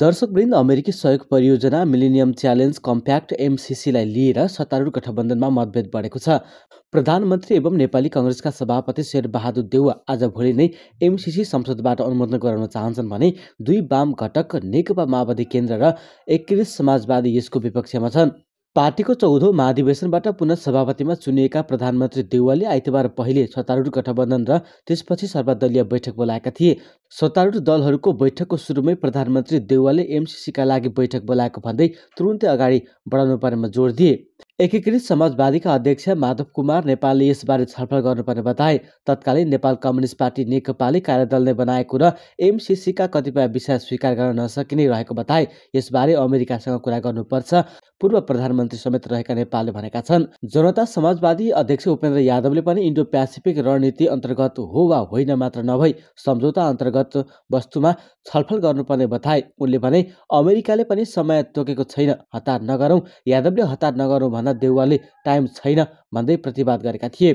दर्शकवृन्द अमेरिकी सहयोग परियोजना मिलेनियम च्यालेन्ज कम्प्याक्ट एमसिसीलाई लिएर सत्तारूढ गठबन्धनमा मतभेद बढेको छ प्रधानमन्त्री एवं नेपाली कङ्ग्रेसका सभापति शेरबहादुर देउवा आज भोलि नै एमसिसी संसदबाट अनुमोदन गराउन चाहन्छन् भने दुई वाम घटक नेकपा माओवादी केन्द्र र एकीकृत समाजवादी यसको विपक्षमा छन् पार्टीको चौधौँ महाधिवेशनबाट पुनः सभापतिमा चुनिएका प्रधानमन्त्री देउवाले आइतबार पहिले सत्तारूढ गठबन्धन र त्यसपछि सर्वदलीय बैठक बोलाएका थिए सत्तारूढ दलहरूको बैठकको सुरुमै प्रधानमन्त्री देउवाले एमसिसीका लागि बैठक बोलाएको भन्दै तुरुन्तै अगाडि बढाउनु पर्नेमा जोड दिए एकीकृत समाजवादीका अध्यक्ष माधव कुमार नेपालले यसबारे छलफल गर्नुपर्ने बताए तत्कालीन नेपाल कम्युनिस्ट पार्टी नेकपाले कार्यदलले बनाएको र एमसिसीका कतिपय विषय स्वीकार गर्न नसकिने रहेको बताए यसबारे अमेरिकासँग कुरा गर्नुपर्छ पूर्व प्रधानमन्त्री समेत रहेका नेपालले भनेका छन् जनता समाजवादी अध्यक्ष उपेन्द्र यादवले पनि इन्डो प्यासिफिक रणनीति अन्तर्गत हो वा होइन मात्र नभई सम्झौता अन्तर्गत अन्तर्गत वस्तुमा छलफल गर्नुपर्ने बताए उनले भने अमेरिकाले पनि समय तोकेको छैन हतार नगरौँ यादवले हतार नगरौँ भन्दा देउवाले टाइम छैन भन्दै प्रतिवाद गरेका थिए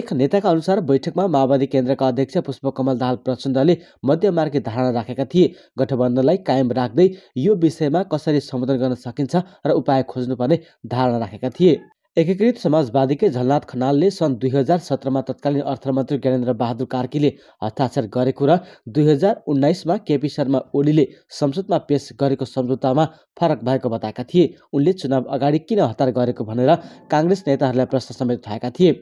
एक नेताका अनुसार बैठकमा माओवादी केन्द्रका अध्यक्ष पुष्पकमल दाहाल प्रचण्डले मध्यमार्गी धारणा राखेका थिए गठबन्धनलाई कायम राख्दै यो विषयमा कसरी सम्बोधन गर्न सकिन्छ र उपाय खोज्नुपर्ने धारणा राखेका थिए एकीकृत समाजवादीकै झलनाथ खनालले सन् दुई हजार सत्रमा तत्कालीन अर्थमन्त्री ज्ञानेन्द्र बहादुर कार्कीले हस्ताक्षर गरेको र दुई हजार उन्नाइसमा केपी शर्मा ओलीले संसदमा पेश गरेको सम्झौतामा फरक भएको बताएका थिए उनले चुनाव अगाडि किन हतार गरेको भनेर काङ्ग्रेस नेताहरूलाई प्रश्न समेत उठाएका थिए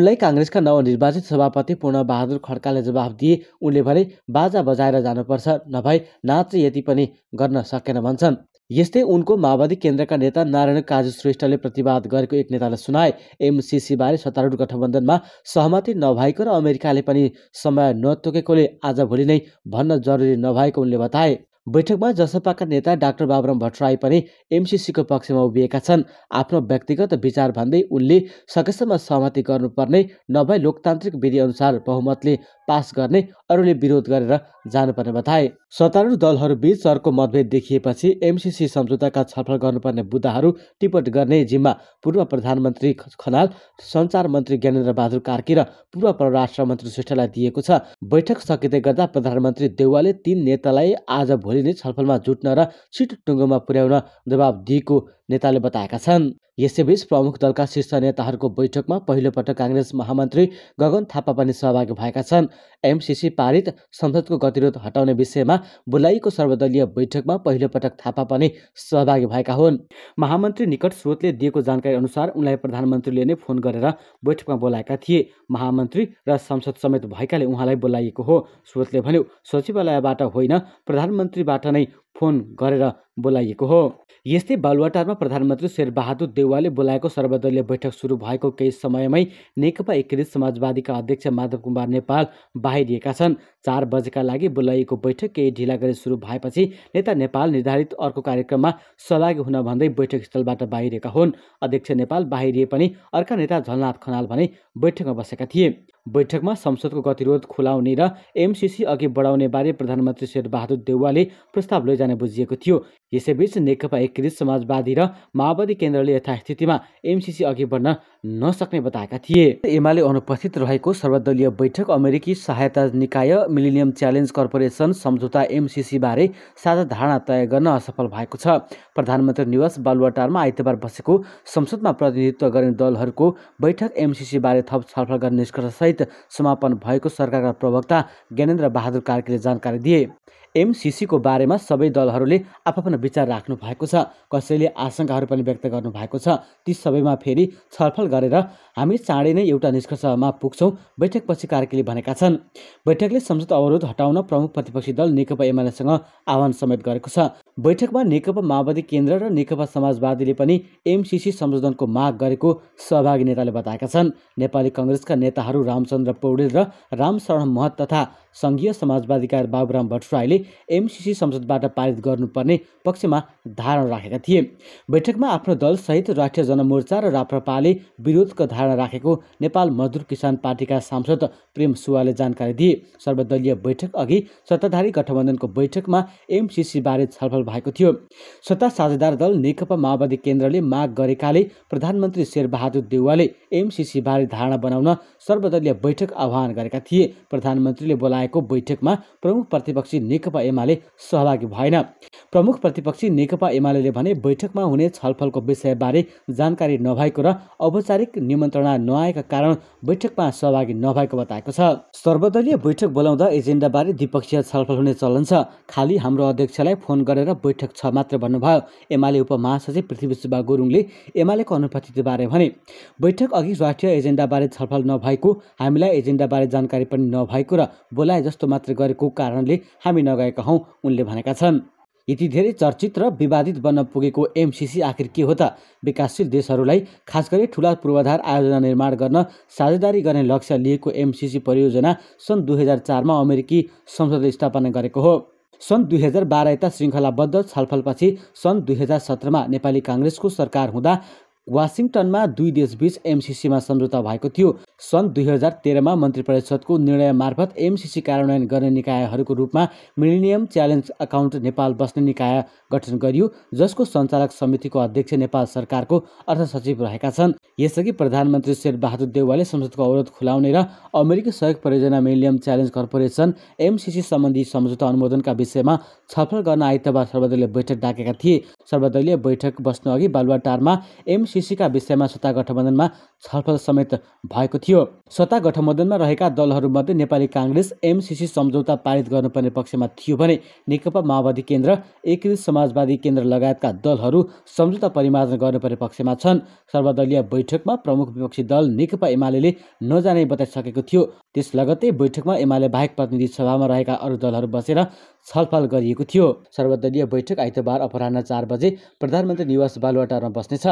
उनलाई काङ्ग्रेसका नवनिर्वाचित सभापति पूर्ण बहादुर खड्काले जवाफ दिए उनले भने बाजा बजाएर जानुपर्छ नभए नाच यति पनि गर्न सकेन भन्छन् यस्तै उनको माओवादी केन्द्रका नेता नारायण काजु श्रेष्ठले प्रतिवाद गरेको एक नेताले सुनाए एमसिसीबारे सत्तारूढ गठबन्धनमा सहमति नभएको र अमेरिकाले पनि समय नतोकेकोले आजभोलि नै भन्न जरुरी नभएको उनले बताए बैठकमा जसपाका नेता डाक्टर बाबुराम भट्टराई पनि एमसिसीको पक्षमा उभिएका छन् आफ्नो व्यक्तिगत विचार भन्दै उनले सकेसम्म सहमति गर्नुपर्ने नभए लोकतान्त्रिक विधिअनुसार बहुमतले पास गर्ने अरूले विरोध गरेर जानुपर्ने बताए सत्तारूढ दलहरूबीच सरको मतभेद देखिएपछि एमसिसी सम्झौताका छलफल गर्नुपर्ने बुद्धाहरू टिपट गर्ने जिम्मा पूर्व प्रधानमन्त्री खनाल सञ्चार मन्त्री ज्ञानेन्द्र बहादुर कार्की र पूर्व परराष्ट्र मन्त्री श्रेष्ठलाई दिएको छ बैठक सकिँदै गर्दा प्रधानमन्त्री देउवाले तीन नेतालाई आज भोलि नै छलफलमा जुट्न र छिटो टुङ्गोमा पुर्याउन दबाब दिएको नेताले बताएका छन् यसैबीच प्रमुख दलका शीर्ष नेताहरूको बैठकमा पहिलोपटक काङ्ग्रेस महामन्त्री गगन थापा पनि सहभागी भएका छन् एमसिसी पारित संसदको गतिरोध हटाउने विषयमा बोलाइएको सर्वदलीय बैठकमा पहिलोपटक थापा पनि सहभागी भएका हुन् महामन्त्री निकट स्रोतले दिएको जानकारी अनुसार उनलाई प्रधानमन्त्रीले नै फोन गरेर बैठकमा बोलाएका थिए महामन्त्री र संसद समेत भएकाले उहाँलाई बोलाइएको हो स्रोतले भन्यो सचिवालयबाट होइन प्रधानमन्त्रीबाट नै फोन गरेर बोलाइएको हो यस्तै बालुवाटारमा प्रधानमन्त्री शेरबहादुर देउवाले बोलाएको सर्वदलीय बैठक सुरु भएको केही समयमै नेकपा एकीकृत समाजवादीका अध्यक्ष माधव कुमार नेपाल बाहिरिएका छन् चार बजेका लागि बोलाइएको बैठक केही ढिला गरी सुरु भएपछि नेता नेपाल निर्धारित अर्को कार्यक्रममा सहभागी हुन भन्दै बैठक स्थलबाट बाहिरिएका हुन् अध्यक्ष नेपाल बाहिरिए पनि अर्का नेता झलनाथ खनाल भने बैठकमा बसेका थिए बैठकमा संसदको गतिरोध खुलाउने र एमसिसी अघि बढाउने बारे प्रधानमन्त्री शेरबहादुर देउवाले प्रस्ताव लैजाने बुझिएको थियो यसैबीच नेकपा एकीकृत समाजवादी र माओवादी केन्द्रले यथास्थितिमा एमसिसी अघि बढ्न नसक्ने बताएका थिए एमाले अनुपस्थित रहेको सर्वदलीय बैठक अमेरिकी सहायता निकाय मिलिनियम च्यालेन्ज कर्पोरेसन सम्झौता एमसिसीबारे साझा धारणा तय गर्न असफल भएको छ प्रधानमन्त्री निवास बालुवाटारमा आइतबार बसेको संसदमा प्रतिनिधित्व गर्ने दलहरूको बैठक एमसिसीबारे थप छलफल गर्ने निष्कर्षसहित समापन भएको सरकारका प्रवक्ता ज्ञानेन्द्र बहादुर कार्कीले जानकारी दिए एमसिसीको बारेमा सबै दलहरूले आफआफ्नो विचार राख्नु भएको छ कसैले आशंकाहरू पनि व्यक्त गर्नु भएको छ ती सबैमा फेरि छलफल गरेर हामी चाँडै नै एउटा निष्कर्षमा पुग्छौँ बैठकपछि कार्कीले भनेका छन् बैठकले संसद अवरोध हटाउन प्रमुख प्रतिपक्षी दल नेकपा एमालेसँग आह्वान समेत गरेको छ बैठकमा नेकपा माओवादी केन्द्र र नेकपा समाजवादीले पनि एमसिसी संशोधनको माग गरेको सहभागी नेताले बताएका छन् नेपाली कङ्ग्रेसका नेताहरू रामचन्द्र पौडेल र रामशरण महत तथा सङ्घीय समाजवादीका बाबुराम भट्टराईले एमसिसी संसदबाट पारित गर्नुपर्ने पक्षमा धारणा राखेका थिए बैठकमा आफ्नो दलसहित राष्ट्रिय जनमोर्चा र राप्रपाले विरोधको धारणा राखेको नेपाल मजदुर किसान पार्टीका सांसद प्रेम सुवाले जानकारी दिए सर्वदलीय बैठक अघि सत्ताधारी गठबन्धनको बैठकमा एमसिसीबारे छलफल भएको थियो सत्ता साझेदार दल नेकपा माओवादी केन्द्रले माग गरेकाले प्रधानमन्त्री शेरबहादुर देउवाले एमसिसीबारे धारणा बनाउन सर्वदलीय बैठक आह्वान गरेका थिए प्रधानमन्त्रीले बोलाए आएको बैठकमा प्रमुख प्रतिपक्षी नेकपा एमाले सहभागी भएन प्रमुख प्रतिपक्षी नेकपा एमाले भने बैठकमा हुने छलफलको विषयबारे जानकारी नभएको र औपचारिक निमन्त्रणा नआएका कारण बैठकमा सहभागी नभएको बताएको छ सर्वदलीय बैठक बोलाउँदा एजेन्डाबारे द्विपक्षीय छलफल हुने चलन छ खालि हाम्रो अध्यक्षलाई फोन गरेर बैठक छ मात्र भन्नुभयो एमाले उपमहासचिव पृथ्वी सुब्बा गुरुङले एमालेको अनुपस्थितिबारे भने बैठक अघि राष्ट्रिय एजेन्डाबारे छलफल नभएको हामीलाई एजेन्डाबारे जानकारी पनि नभएको र बोला नचाहे जस्तो मात्र गरेको कारणले हामी नगएका हौँ उनले भनेका छन् यति धेरै चर्चित र विवादित बन्न पुगेको एमसिसी आखिर के हो त विकासशील देशहरूलाई खास गरी ठुला पूर्वाधार आयोजना निर्माण गर्न साझेदारी गर्ने लक्ष्य लिएको एमसिसी परियोजना सन् दुई हजार चारमा अमेरिकी संसदले स्थापना गरेको हो सन् दुई हजार बाह्र यता श्रृङ्खलाबद्ध छलफलपछि सन् दुई हजार सत्रमा नेपाली काङ्ग्रेसको सरकार हुँदा वासिङटनमा दुई देशबीच एमसिसीमा सम्झौता भएको थियो सन् दुई हजार तेह्रमा मन्त्री परिषदको निर्णय मार्फत एमसिसी कार्यान्वयन गर्ने निकायहरूको रूपमा मिलिनियम च्यालेन्ज अकाउन्ट नेपाल बस्ने निकाय गठन गरियो जसको सञ्चालक समितिको अध्यक्ष नेपाल सरकारको अर्थ सचिव रहेका छन् यसअघि प्रधानमन्त्री शेरबहादुर देउवाले संसदको अवरोध खुलाउने र अमेरिकी सहयोग परियोजना मिलिनियम च्यालेन्ज कर्पोरेसन एमसिसी सम्बन्धी सम्झौता अनुमोदनका विषयमा छलफल गर्न आइतबार सर्वदलीय बैठक डाकेका थिए सर्वदलीय बैठक बस्नु अघि बालुवाटारमा एमसी शिक्षिका विषयमा सत्ता गठबन्धनमा छलफल समेत भएको थियो सत्ता गठबन्धनमा रहेका दलहरूमध्ये नेपाली काङ्ग्रेस एमसिसी सम्झौता पारित गर्नुपर्ने पक्षमा थियो भने नेकपा माओवादी केन्द्र एकीकृत समाजवादी केन्द्र लगायतका दलहरू सम्झौता परिमार्जन गर्नुपर्ने पक्षमा छन् सर्वदलीय बैठकमा प्रमुख विपक्षी दल नेकपा एमाले नजाने बताइसकेको थियो त्यस लगत्तै बैठकमा एमाले बाहेक प्रतिनिधि सभामा रहेका अरू दलहरू बसेर छलफल गरिएको थियो सर्वदलीय बैठक आइतबार अपराह चार बजे प्रधानमन्त्री निवास बालुवाटारमा बस्नेछ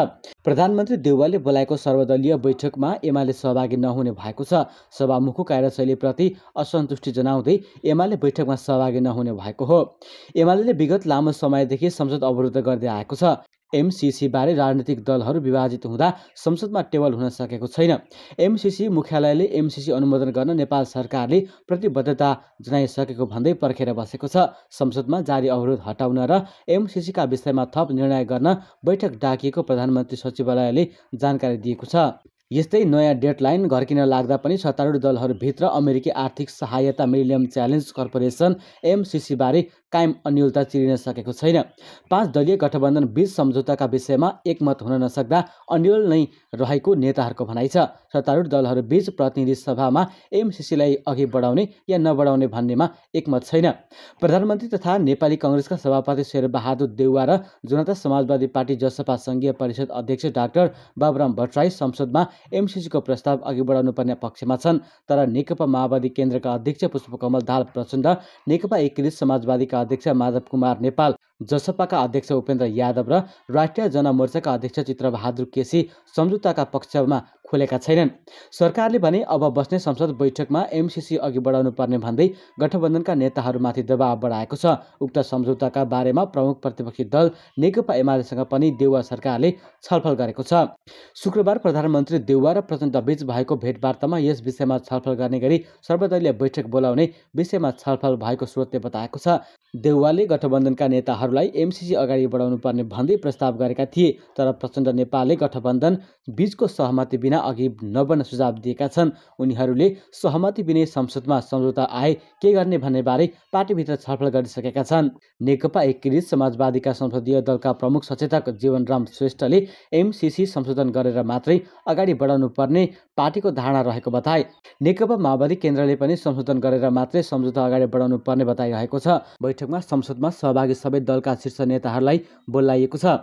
प्रधानमन्त्री देउवाले बोलाएको सर्वदलीय बैठकमा एमाले सहभागी नहुने भएको छ सभामुखको कार्यशैलीप्रति असन्तुष्टि जनाउँदै एमाले बैठकमा सहभागी नहुने भएको हो एमाले विगत लामो समयदेखि संसद अवरुद्ध गर्दै आएको छ एमसिसीबारे राजनैतिक दलहरू विभाजित हुँदा संसदमा टेबल हुन सकेको छैन एमसिसी मुख्यालयले एमसिसी अनुमोदन गर्न नेपाल सरकारले प्रतिबद्धता जनाइसकेको भन्दै पर्खेर बसेको छ संसदमा जारी अवरोध हटाउन र एमसिसीका विषयमा थप निर्णय गर्न बैठक डाकिएको प्रधानमन्त्री सचिवालयले जानकारी दिएको छ यस्तै नयाँ डेडलाइन घर्किन लाग्दा पनि सत्तारूढ दलहरूभित्र अमेरिकी आर्थिक सहायता मिलियम च्यालेन्ज कर्पोरेसन एमसिसीबारे कायम अन्यलता चिरिन सकेको छैन पाँच दलीय गठबन्धन बीच सम्झौताका विषयमा एकमत हुन नसक्दा अन्यल नै रहेको नेताहरूको भनाइ छ सत्तारूढ दलहरूबीच प्रतिनिधि सभामा एमसिसीलाई अघि बढाउने या नबढाउने भन्नेमा एकमत छैन प्रधानमन्त्री तथा नेपाली कङ्ग्रेसका सभापति शेरबहादुर देउवा र जनता समाजवादी पार्टी जसपा सङ्घीय परिषद अध्यक्ष डाक्टर बाबुराम भट्टराई संसदमा एमसिसीको प्रस्ताव अघि बढाउनु पर्ने पक्षमा छन् तर नेकपा माओवादी केन्द्रका अध्यक्ष पुष्पकमल दाल प्रचण्ड नेकपा एकीकृत समाजवादीका अध्यक्ष माधव कुमार नेपाल जसपाका अध्यक्ष उपेन्द्र यादव र राष्ट्रिय जनमोर्चाका अध्यक्ष चित्रबहादुर केसी सम्झौताका पक्षमा खोलेका छैनन् सरकारले भने अब बस्ने संसद बैठकमा एमसिसी अघि बढाउनु पर्ने भन्दै गठबन्धनका नेताहरूमाथि दबाव बढाएको छ उक्त सम्झौताका बारेमा प्रमुख प्रतिपक्षी दल नेकपा एमालेसँग पनि देउवा सरकारले छलफल गरेको छ शुक्रबार प्रधानमन्त्री देउवा र प्रचण्डबीच भएको भेटवार्तामा यस विषयमा छलफल गर्ने गरी सर्वदलीय बैठक बोलाउने विषयमा छलफल भएको स्रोतले बताएको छ देउवाले गठबन्धनका नेताहरूलाई एमसिसी अगाडि बढाउनु पर्ने भन्दै प्रस्ताव गरेका थिए तर प्रचण्ड नेपालले गठबन्धन बीचको सहमति बिना अघि नबन्न सुझाव दिएका छन् उनीहरूले सहमति विनय संसदमा सम्झौता आए के गर्ने भन्नेबारे पार्टीभित्र छलफल गरिसकेका छन् नेकपा एकीकृत समाजवादीका संसदीय दलका प्रमुख सचेतक जीवनराम श्रेष्ठले एमसिसी संशोधन गरेर मात्रै अगाडि बढाउनुपर्ने पार्टीको धारणा रहेको बताए नेकपा माओवादी केन्द्रले पनि संशोधन गरेर मात्रै सम्झौता अगाडि बढाउनु पर्ने बताइरहेको छ बैठकमा संसदमा सहभागी सबै दलका शीर्ष नेताहरूलाई बोलाइएको छ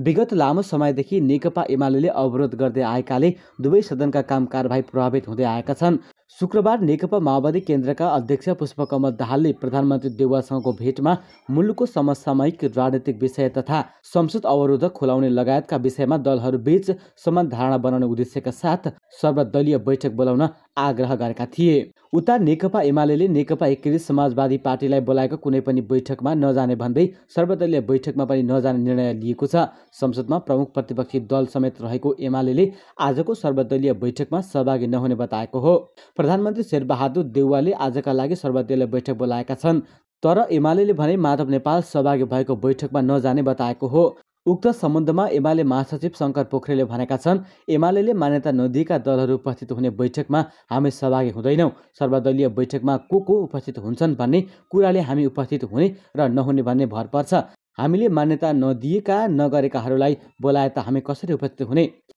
विगत लामो समयदेखि नेकपा एमाले अवरोध गर्दै आएकाले दुवै सदनका काम कारवाही प्रभावित हुँदै आएका छन् शुक्रबार नेकपा माओवादी केन्द्रका अध्यक्ष पुष्पकमल दाहालले प्रधानमन्त्री देवालसँगको भेटमा मुलुकको समसामयिक राजनीतिक विषय तथा संसद अवरोध खोलाउने लगायतका विषयमा दलहरूबीच समान धारणा बनाउने उद्देश्यका साथ सर्वदलीय बैठक बोलाउन आग्रह गरेका थिए उता नेकपा एमाले नेकपा एकीकृत समाजवादी पार्टीलाई बोलाएको कुनै पनि बैठकमा नजाने भन्दै सर्वदलीय बैठकमा पनि नजाने निर्णय लिएको छ संसदमा प्रमुख प्रतिपक्षी दल समेत रहेको एमाले आजको सर्वदलीय बैठकमा सहभागी नहुने बताएको हो प्रधानमन्त्री शेरबहादुर देउवाले आजका लागि सर्वदलीय बैठक बोलाएका छन् तर एमाले भने माधव नेपाल सहभागी भएको बैठकमा नजाने बताएको हो उक्त सम्बन्धमा एमाले महासचिव शङ्कर पोखरेलले भनेका छन् एमाले मान्यता नदिएका दलहरू उपस्थित हुने बैठकमा हामी सहभागी हुँदैनौँ सर्वदलीय बैठकमा को को उपस्थित हुन्छन् भन्ने कुराले हामी उपस्थित हुने र नहुने भन्ने भर पर्छ हामीले मान्यता नदिएका नगरेकाहरूलाई बोलाए त हामी कसरी उपस्थित हुने